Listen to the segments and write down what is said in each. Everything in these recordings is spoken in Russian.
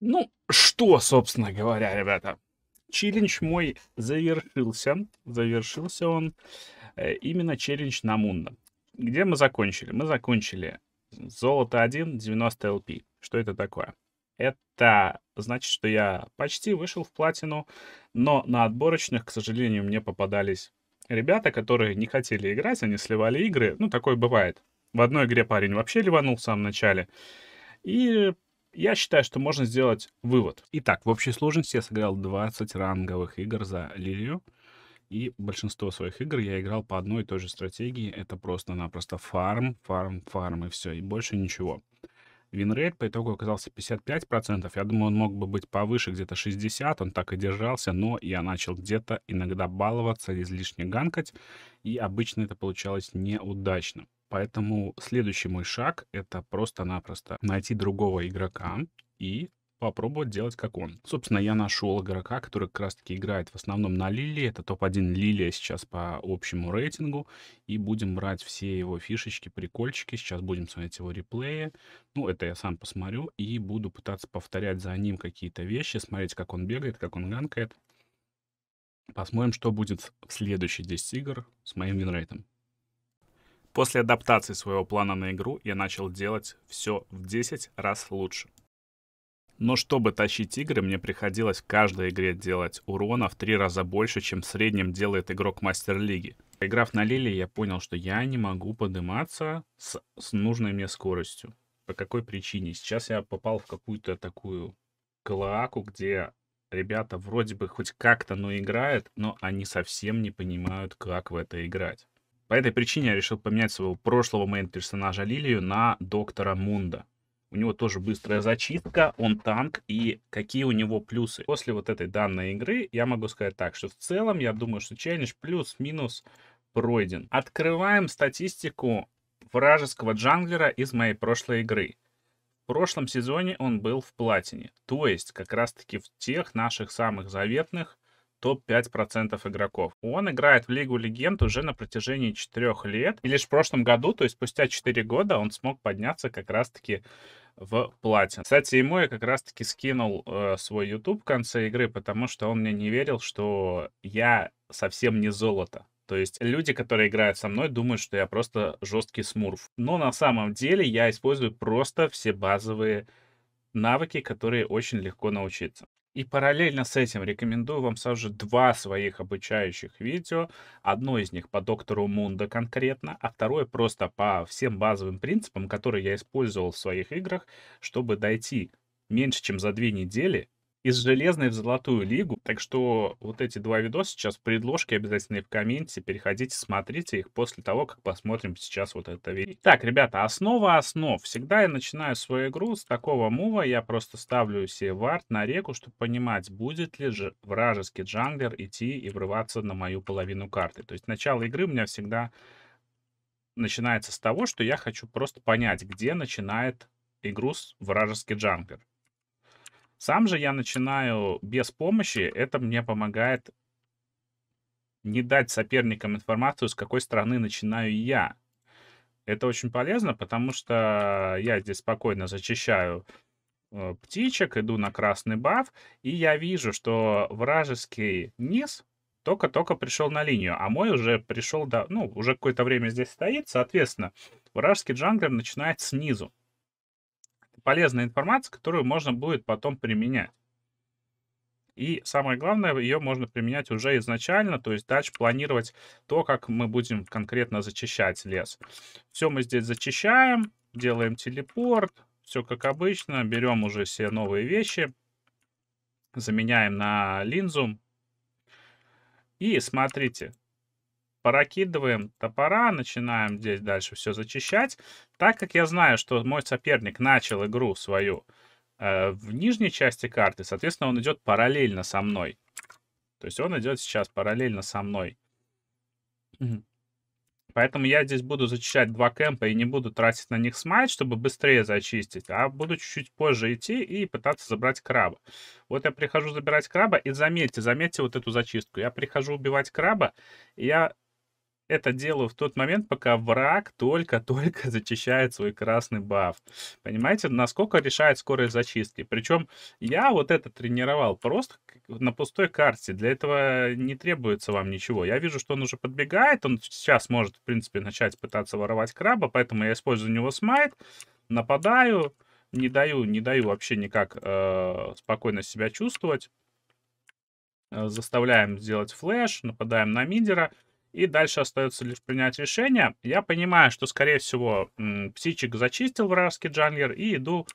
Ну, что, собственно говоря, ребята. Челлендж мой завершился. Завершился он э, именно челлендж на Мунда. Где мы закончили? Мы закончили золото 1, 90 LP. Что это такое? Это значит, что я почти вышел в платину, но на отборочных, к сожалению, мне попадались ребята, которые не хотели играть, они сливали игры. Ну, такое бывает. В одной игре парень вообще ливанул в самом начале. И я считаю, что можно сделать вывод. Итак, в общей сложности я сыграл 20 ранговых игр за Лилию. И большинство своих игр я играл по одной и той же стратегии. Это просто-напросто фарм, фарм, фарм и все. И больше ничего. Винрейт по итогу оказался 55%. Я думаю, он мог бы быть повыше, где-то 60%. Он так и держался, но я начал где-то иногда баловаться, излишне ганкать. И обычно это получалось неудачно. Поэтому следующий мой шаг — это просто-напросто найти другого игрока и попробовать делать как он. Собственно, я нашел игрока, который как раз-таки играет в основном на Лилии. Это топ-1 Лилия сейчас по общему рейтингу. И будем брать все его фишечки, прикольчики. Сейчас будем смотреть его реплеи. Ну, это я сам посмотрю. И буду пытаться повторять за ним какие-то вещи. Смотреть, как он бегает, как он ганкает. Посмотрим, что будет в следующие 10 игр с моим винрейтом. После адаптации своего плана на игру я начал делать все в 10 раз лучше. Но чтобы тащить игры, мне приходилось в каждой игре делать урона в три раза больше, чем в среднем делает игрок мастер-лиги. Играв на Лили, я понял, что я не могу подниматься с, с нужной мне скоростью. По какой причине? Сейчас я попал в какую-то такую клоаку, где ребята вроде бы хоть как-то, но играют, но они совсем не понимают, как в это играть. По этой причине я решил поменять своего прошлого мейн-персонажа Лилию на доктора Мунда. У него тоже быстрая зачистка, он танк, и какие у него плюсы. После вот этой данной игры я могу сказать так, что в целом я думаю, что челлендж плюс-минус пройден. Открываем статистику вражеского джанглера из моей прошлой игры. В прошлом сезоне он был в платине, то есть как раз таки в тех наших самых заветных топ-5% игроков. Он играет в Лигу Легенд уже на протяжении 4 лет. И лишь в прошлом году, то есть спустя 4 года, он смог подняться как раз-таки в платин. Кстати, ему я как раз-таки скинул э, свой YouTube в конце игры, потому что он мне не верил, что я совсем не золото. То есть люди, которые играют со мной, думают, что я просто жесткий смурф. Но на самом деле я использую просто все базовые навыки, которые очень легко научиться. И параллельно с этим рекомендую вам сразу же два своих обучающих видео. Одно из них по доктору Мунда конкретно, а второе просто по всем базовым принципам, которые я использовал в своих играх, чтобы дойти меньше, чем за две недели из железной в золотую лигу. Так что вот эти два видоса сейчас в предложке обязательно в комменте. Переходите, смотрите их после того, как посмотрим сейчас вот это видео. Так, ребята, основа основ. Всегда я начинаю свою игру с такого мува. Я просто ставлю себе вард на реку, чтобы понимать, будет ли же вражеский джанглер идти и врываться на мою половину карты. То есть начало игры у меня всегда начинается с того, что я хочу просто понять, где начинает игру с вражеский джанглер. Сам же я начинаю без помощи. Это мне помогает не дать соперникам информацию, с какой стороны начинаю я. Это очень полезно, потому что я здесь спокойно зачищаю э, птичек, иду на красный баф, и я вижу, что вражеский низ только-только пришел на линию, а мой уже пришел, до, ну, уже какое-то время здесь стоит, соответственно, вражеский джанглер начинает снизу полезная информация, которую можно будет потом применять. И самое главное, ее можно применять уже изначально, то есть дальше планировать то, как мы будем конкретно зачищать лес. Все мы здесь зачищаем, делаем телепорт, все как обычно, берем уже все новые вещи, заменяем на линзу. И смотрите, Поракидываем топора, начинаем здесь дальше все зачищать. Так как я знаю, что мой соперник начал игру свою э, в нижней части карты, соответственно, он идет параллельно со мной. То есть он идет сейчас параллельно со мной. Поэтому я здесь буду зачищать два кемпа и не буду тратить на них смайт, чтобы быстрее зачистить, а буду чуть-чуть позже идти и пытаться забрать краба. Вот я прихожу забирать краба, и заметьте, заметьте вот эту зачистку. Я прихожу убивать краба, и я это делаю в тот момент, пока враг только-только зачищает свой красный баф. Понимаете, насколько решает скорость зачистки. Причем я вот это тренировал просто на пустой карте. Для этого не требуется вам ничего. Я вижу, что он уже подбегает. Он сейчас может, в принципе, начать пытаться воровать краба, поэтому я использую у него смайт, нападаю, не даю, не даю вообще никак э, спокойно себя чувствовать. Э, заставляем сделать флеш, нападаем на мидера. И дальше остается лишь принять решение. Я понимаю, что, скорее всего, птичек зачистил вражеский джанглер и иду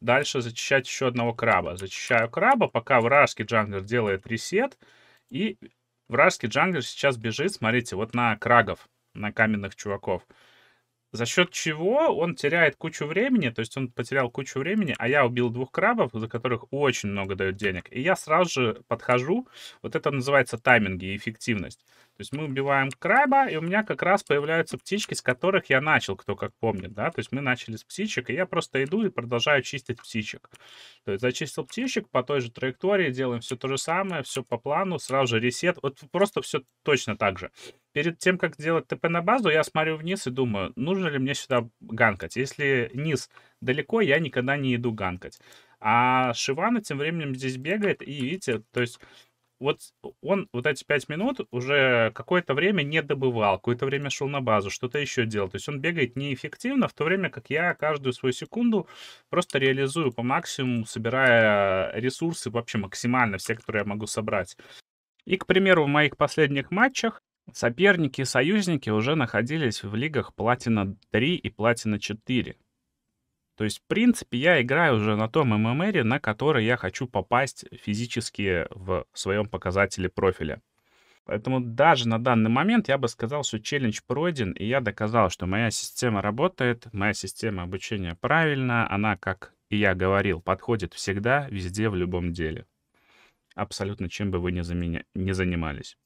дальше зачищать еще одного краба. Зачищаю краба, пока вражеский джанглер делает ресет. И вражеский джанглер сейчас бежит, смотрите, вот на крагов, на каменных чуваков. За счет чего он теряет кучу времени, то есть он потерял кучу времени, а я убил двух крабов, за которых очень много дают денег. И я сразу же подхожу, вот это называется тайминги и эффективность. То есть мы убиваем краба, и у меня как раз появляются птички, с которых я начал, кто как помнит, да. То есть мы начали с птичек, и я просто иду и продолжаю чистить птичек. То есть зачистил птичек по той же траектории, делаем все то же самое, все по плану, сразу же ресет. Вот просто все точно так же. Перед тем, как делать ТП на базу, я смотрю вниз и думаю, нужно ли мне сюда ганкать. Если низ далеко, я никогда не иду ганкать. А Шивана тем временем здесь бегает, и видите, то есть вот он вот эти пять минут уже какое-то время не добывал, какое-то время шел на базу, что-то еще делал. То есть он бегает неэффективно, в то время как я каждую свою секунду просто реализую по максимуму, собирая ресурсы вообще максимально, все, которые я могу собрать. И, к примеру, в моих последних матчах соперники и союзники уже находились в лигах Платина 3 и Платина 4. То есть, в принципе, я играю уже на том ММР, на который я хочу попасть физически в своем показателе профиля. Поэтому даже на данный момент я бы сказал, что челлендж пройден, и я доказал, что моя система работает, моя система обучения правильна, она, как и я говорил, подходит всегда, везде, в любом деле. Абсолютно чем бы вы ни, заменя... ни занимались.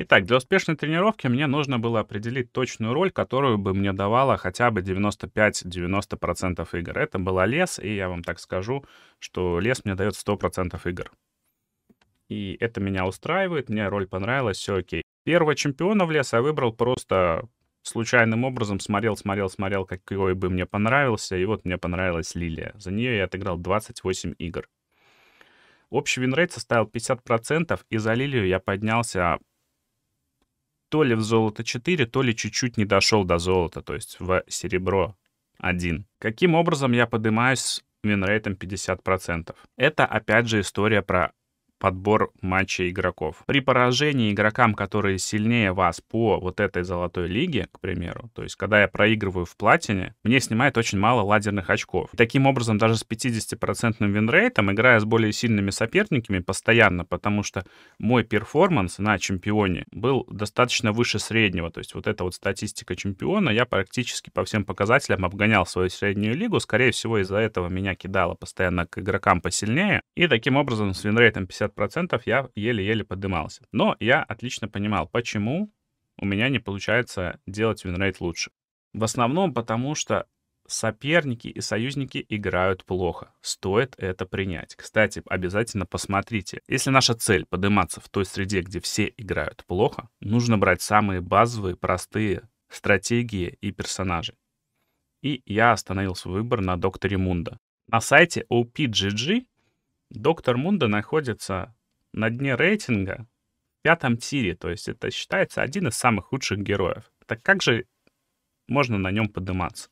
Итак, для успешной тренировки мне нужно было определить точную роль, которую бы мне давала хотя бы 95-90% игр. Это было лес, и я вам так скажу, что лес мне дает 100% игр. И это меня устраивает, мне роль понравилась, все окей. Первого чемпиона в лес я выбрал просто случайным образом. Смотрел, смотрел, смотрел, какой бы мне понравился, и вот мне понравилась Лилия. За нее я отыграл 28 игр. Общий винрейт составил 50%, и за Лилию я поднялся то ли в золото 4, то ли чуть-чуть не дошел до золота, то есть в серебро 1. Каким образом я поднимаюсь с винрейтом 50%? Это опять же история про подбор матча игроков. При поражении игрокам, которые сильнее вас по вот этой золотой лиге, к примеру, то есть когда я проигрываю в платине, мне снимает очень мало ладерных очков. таким образом, даже с 50% винрейтом, играя с более сильными соперниками постоянно, потому что мой перформанс на чемпионе был достаточно выше среднего, то есть вот эта вот статистика чемпиона, я практически по всем показателям обгонял свою среднюю лигу, скорее всего из-за этого меня кидало постоянно к игрокам посильнее, и таким образом с винрейтом 50 50% я еле-еле поднимался. Но я отлично понимал, почему у меня не получается делать винрейт лучше. В основном потому, что соперники и союзники играют плохо. Стоит это принять. Кстати, обязательно посмотрите. Если наша цель подниматься в той среде, где все играют плохо, нужно брать самые базовые, простые стратегии и персонажи. И я остановил свой выбор на докторе Мунда. На сайте OPGG Доктор Мунда находится на дне рейтинга в пятом тире, то есть это считается один из самых лучших героев. Так как же можно на нем подниматься?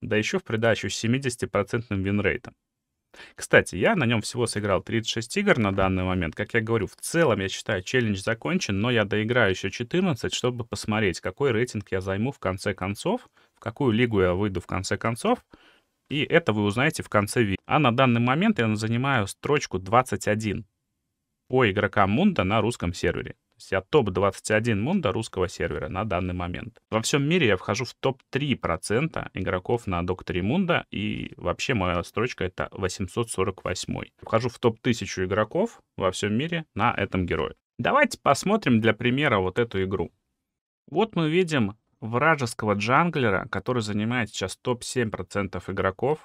Да еще в придачу с 70% винрейтом. Кстати, я на нем всего сыграл 36 игр на данный момент. Как я говорю, в целом, я считаю, челлендж закончен, но я доиграю еще 14, чтобы посмотреть, какой рейтинг я займу в конце концов, в какую лигу я выйду в конце концов, и это вы узнаете в конце видео. А на данный момент я занимаю строчку 21 по игрокам Мунда на русском сервере. То есть я топ-21 Мунда русского сервера на данный момент. Во всем мире я вхожу в топ-3% игроков на докторе Мунда. И вообще моя строчка это 848. Вхожу в топ-1000 игроков во всем мире на этом герое. Давайте посмотрим для примера вот эту игру. Вот мы видим вражеского джанглера, который занимает сейчас топ-7% игроков,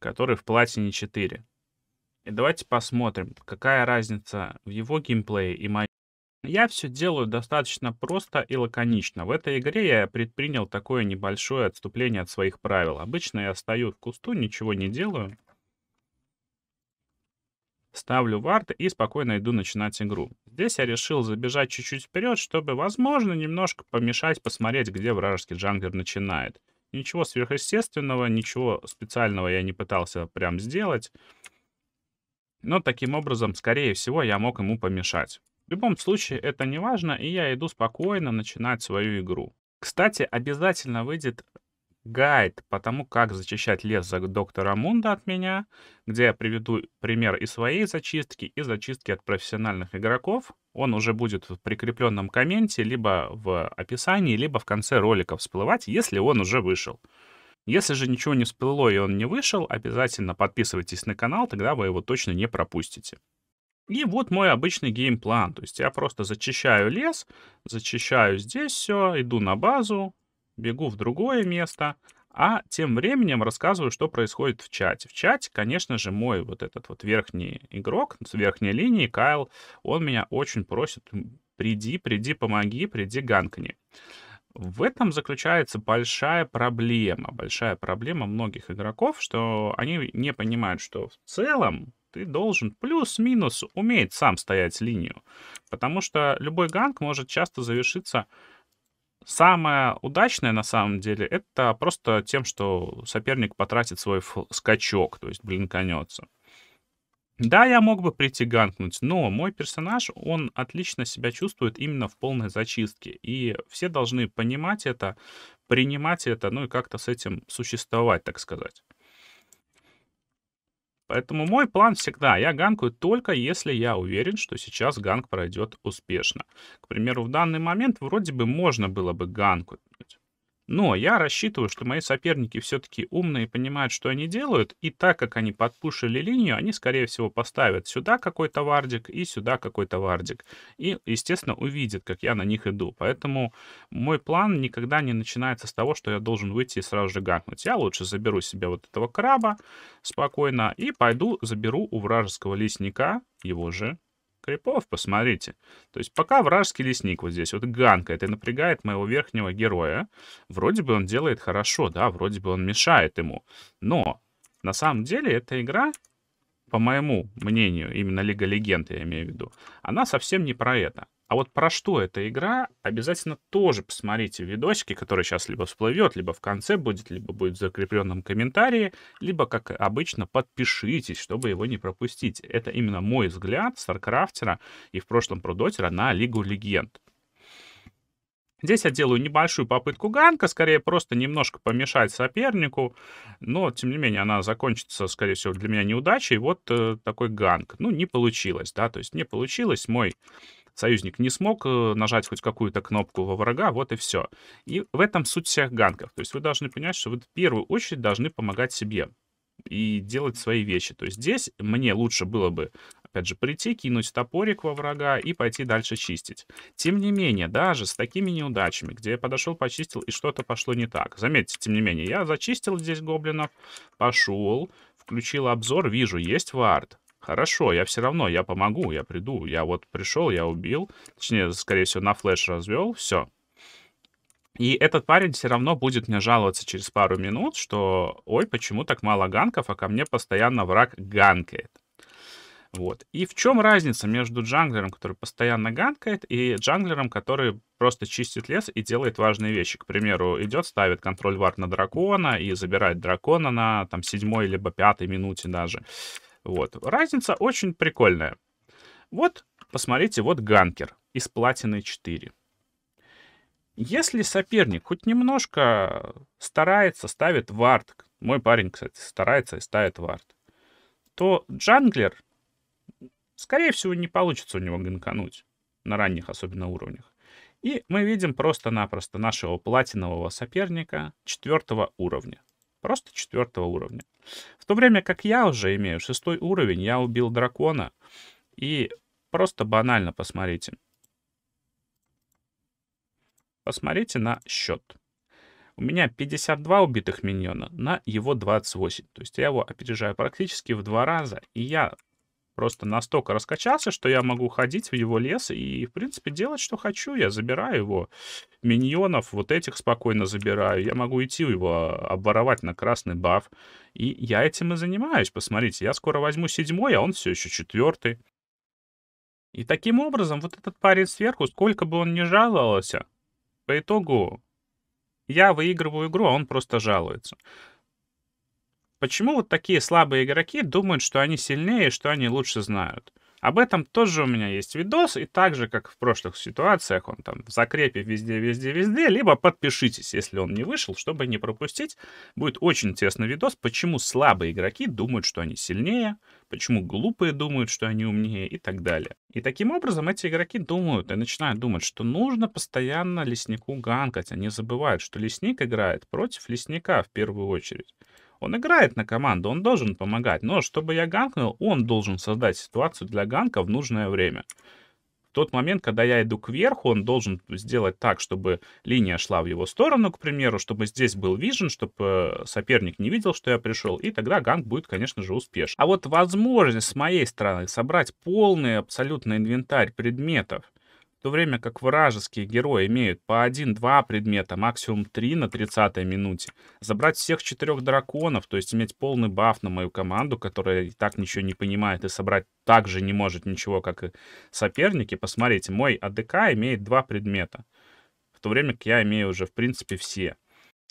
который в платине 4. И давайте посмотрим, какая разница в его геймплее и моем. Я все делаю достаточно просто и лаконично. В этой игре я предпринял такое небольшое отступление от своих правил. Обычно я стою в кусту, ничего не делаю. Ставлю вард и спокойно иду начинать игру. Здесь я решил забежать чуть-чуть вперед, чтобы, возможно, немножко помешать посмотреть, где вражеский джанглер начинает. Ничего сверхъестественного, ничего специального я не пытался прям сделать. Но таким образом, скорее всего, я мог ему помешать. В любом случае, это не важно, и я иду спокойно начинать свою игру. Кстати, обязательно выйдет гайд по тому, как зачищать лес за доктора Мунда от меня, где я приведу пример и своей зачистки, и зачистки от профессиональных игроков. Он уже будет в прикрепленном комменте, либо в описании, либо в конце ролика всплывать, если он уже вышел. Если же ничего не всплыло и он не вышел, обязательно подписывайтесь на канал, тогда вы его точно не пропустите. И вот мой обычный геймплан. То есть я просто зачищаю лес, зачищаю здесь все, иду на базу, бегу в другое место, а тем временем рассказываю, что происходит в чате. В чате, конечно же, мой вот этот вот верхний игрок с верхней линии, Кайл, он меня очень просит, приди, приди, помоги, приди, ганкни. В этом заключается большая проблема, большая проблема многих игроков, что они не понимают, что в целом ты должен плюс-минус уметь сам стоять линию, потому что любой ганг может часто завершиться Самое удачное, на самом деле, это просто тем, что соперник потратит свой скачок, то есть блин, блинканется. Да, я мог бы прийти ганкнуть, но мой персонаж, он отлично себя чувствует именно в полной зачистке. И все должны понимать это, принимать это, ну и как-то с этим существовать, так сказать. Поэтому мой план всегда, я ганкую только если я уверен, что сейчас ганк пройдет успешно. К примеру, в данный момент вроде бы можно было бы ганкнуть. Но я рассчитываю, что мои соперники все-таки умные, понимают, что они делают, и так как они подпушили линию, они, скорее всего, поставят сюда какой-то вардик и сюда какой-то вардик. И, естественно, увидят, как я на них иду. Поэтому мой план никогда не начинается с того, что я должен выйти и сразу же ганкнуть. Я лучше заберу себе вот этого краба спокойно и пойду заберу у вражеского лесника его же крипов, посмотрите. То есть пока вражеский лесник вот здесь вот ганка, это напрягает моего верхнего героя, вроде бы он делает хорошо, да, вроде бы он мешает ему. Но на самом деле эта игра, по моему мнению, именно Лига Легенд я имею в виду, она совсем не про это. А вот про что эта игра, обязательно тоже посмотрите в видосике, который сейчас либо всплывет, либо в конце будет, либо будет в закрепленном комментарии, либо, как обычно, подпишитесь, чтобы его не пропустить. Это именно мой взгляд Старкрафтера и в прошлом Прудотера на Лигу Легенд. Здесь я делаю небольшую попытку ганка, скорее просто немножко помешать сопернику, но, тем не менее, она закончится, скорее всего, для меня неудачей. Вот э, такой ганк. Ну, не получилось, да, то есть не получилось. Мой союзник не смог э, нажать хоть какую-то кнопку во врага, вот и все. И в этом суть всех ганков. То есть вы должны понять, что вы в первую очередь должны помогать себе и делать свои вещи. То есть здесь мне лучше было бы, опять же, прийти, кинуть топорик во врага и пойти дальше чистить. Тем не менее, даже с такими неудачами, где я подошел, почистил и что-то пошло не так. Заметьте, тем не менее, я зачистил здесь гоблинов, пошел, включил обзор, вижу, есть вард. Хорошо, я все равно, я помогу, я приду. Я вот пришел, я убил. Точнее, скорее всего, на флеш развел, все. И этот парень все равно будет мне жаловаться через пару минут, что ой, почему так мало ганков, а ко мне постоянно враг ганкает. Вот. И в чем разница между джанглером, который постоянно ганкает, и джанглером, который просто чистит лес и делает важные вещи. К примеру, идет, ставит контроль вар на дракона и забирает дракона на там седьмой либо пятой минуте даже. Вот. Разница очень прикольная. Вот, посмотрите, вот ганкер из платины 4. Если соперник хоть немножко старается, ставит вард, мой парень, кстати, старается и ставит вард, то джанглер, скорее всего, не получится у него ганкануть на ранних особенно уровнях. И мы видим просто-напросто нашего платинового соперника четвертого уровня. Просто четвертого уровня. В то время как я уже имею шестой уровень, я убил дракона. И просто банально посмотрите. Посмотрите на счет. У меня 52 убитых миньона на его 28. То есть я его опережаю практически в два раза. И я просто настолько раскачался, что я могу ходить в его лес и, в принципе, делать, что хочу. Я забираю его миньонов, вот этих спокойно забираю. Я могу идти его а, обворовать на красный баф. И я этим и занимаюсь. Посмотрите, я скоро возьму седьмой, а он все еще четвертый. И таким образом, вот этот парень сверху, сколько бы он ни жаловался, по итогу я выигрываю игру, а он просто жалуется. Почему вот такие слабые игроки думают, что они сильнее, что они лучше знают? Об этом тоже у меня есть видос, и так же, как в прошлых ситуациях, он там в закрепе везде, везде, везде, либо подпишитесь, если он не вышел, чтобы не пропустить. Будет очень интересный видос, почему слабые игроки думают, что они сильнее, почему глупые думают, что они умнее и так далее. И таким образом эти игроки думают и начинают думать, что нужно постоянно леснику ганкать. Они забывают, что лесник играет против лесника в первую очередь. Он играет на команду, он должен помогать. Но чтобы я ганкнул, он должен создать ситуацию для ганка в нужное время. В тот момент, когда я иду кверху, он должен сделать так, чтобы линия шла в его сторону, к примеру, чтобы здесь был вижен, чтобы э, соперник не видел, что я пришел, и тогда ганк будет, конечно же, успешен. А вот возможность с моей стороны собрать полный абсолютно инвентарь предметов, то время как вражеские герои имеют по 1-2 предмета, максимум 3 на 30-й минуте, забрать всех четырех драконов, то есть иметь полный баф на мою команду, которая и так ничего не понимает, и собрать также не может ничего, как и соперники. Посмотрите, мой АДК имеет два предмета, в то время как я имею уже, в принципе, все.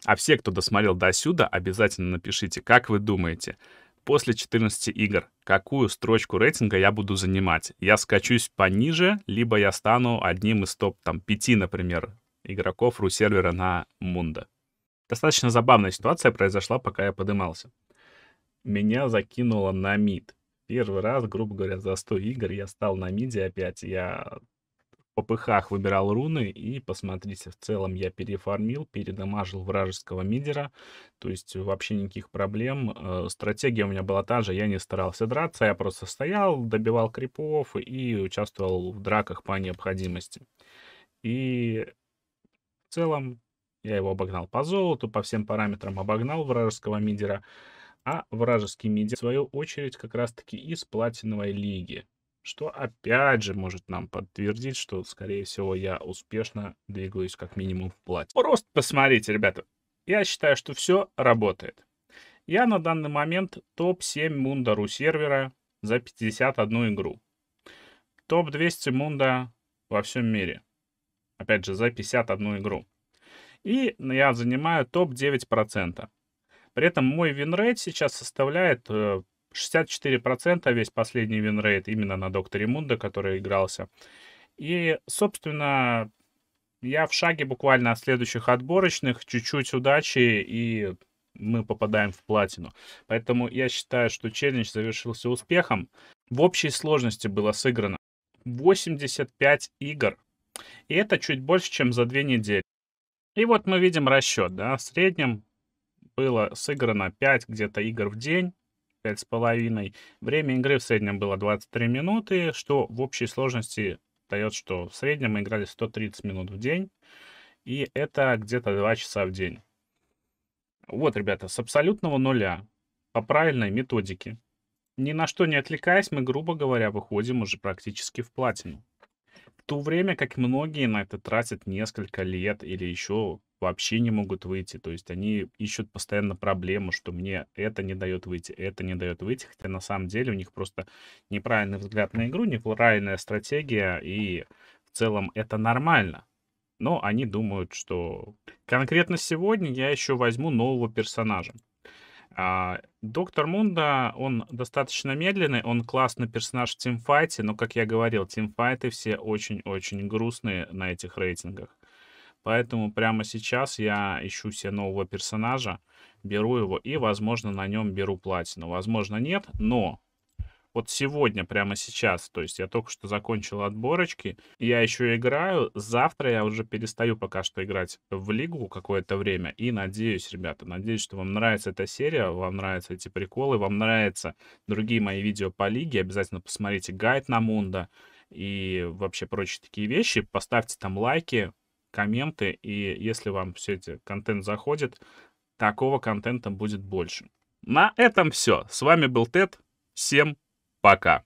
А все, кто досмотрел до сюда, обязательно напишите, как вы думаете, после 14 игр, какую строчку рейтинга я буду занимать? Я скачусь пониже, либо я стану одним из топ там, 5, например, игроков ру-сервера на Мунда. Достаточно забавная ситуация произошла, пока я подымался. Меня закинуло на мид. Первый раз, грубо говоря, за 100 игр я стал на миде опять. Я попыхах выбирал руны, и посмотрите, в целом я переформил, передамажил вражеского мидера, то есть вообще никаких проблем. Э, стратегия у меня была та же, я не старался драться, я просто стоял, добивал крипов и участвовал в драках по необходимости. И в целом я его обогнал по золоту, по всем параметрам обогнал вражеского мидера, а вражеский мидер, в свою очередь, как раз-таки из платиновой лиги что опять же может нам подтвердить, что, скорее всего, я успешно двигаюсь как минимум в плате. Рост, посмотрите, ребята, я считаю, что все работает. Я на данный момент топ-7 Мундару сервера за 51 игру. Топ-200 Мунда во всем мире. Опять же, за 51 игру. И я занимаю топ-9%. При этом мой винрейт сейчас составляет э, 64% весь последний винрейт именно на Докторе Мунда, который игрался. И, собственно, я в шаге буквально от следующих отборочных, чуть-чуть удачи, и мы попадаем в платину. Поэтому я считаю, что челлендж завершился успехом. В общей сложности было сыграно 85 игр. И это чуть больше, чем за две недели. И вот мы видим расчет, да, в среднем было сыграно 5 где-то игр в день. 5,5. Время игры в среднем было 23 минуты, что в общей сложности дает, что в среднем мы играли 130 минут в день. И это где-то 2 часа в день. Вот, ребята, с абсолютного нуля, по правильной методике, ни на что не отвлекаясь, мы, грубо говоря, выходим уже практически в платину. В то время как многие на это тратят несколько лет или еще вообще не могут выйти. То есть они ищут постоянно проблему, что мне это не дает выйти, это не дает выйти. Хотя на самом деле у них просто неправильный взгляд на игру, неправильная стратегия, и в целом это нормально. Но они думают, что конкретно сегодня я еще возьму нового персонажа. А, Доктор Мунда, он достаточно медленный, он классный персонаж в тимфайте, но, как я говорил, тимфайты все очень-очень грустные на этих рейтингах. Поэтому прямо сейчас я ищу себе нового персонажа, беру его и, возможно, на нем беру платину. Возможно, нет, но вот сегодня, прямо сейчас, то есть я только что закончил отборочки, я еще играю, завтра я уже перестаю пока что играть в лигу какое-то время, и надеюсь, ребята, надеюсь, что вам нравится эта серия, вам нравятся эти приколы, вам нравятся другие мои видео по лиге, обязательно посмотрите гайд на Мунда, и вообще прочие такие вещи, поставьте там лайки, комменты, и если вам все эти контент заходит, такого контента будет больше. На этом все. С вами был Тед. Всем пока.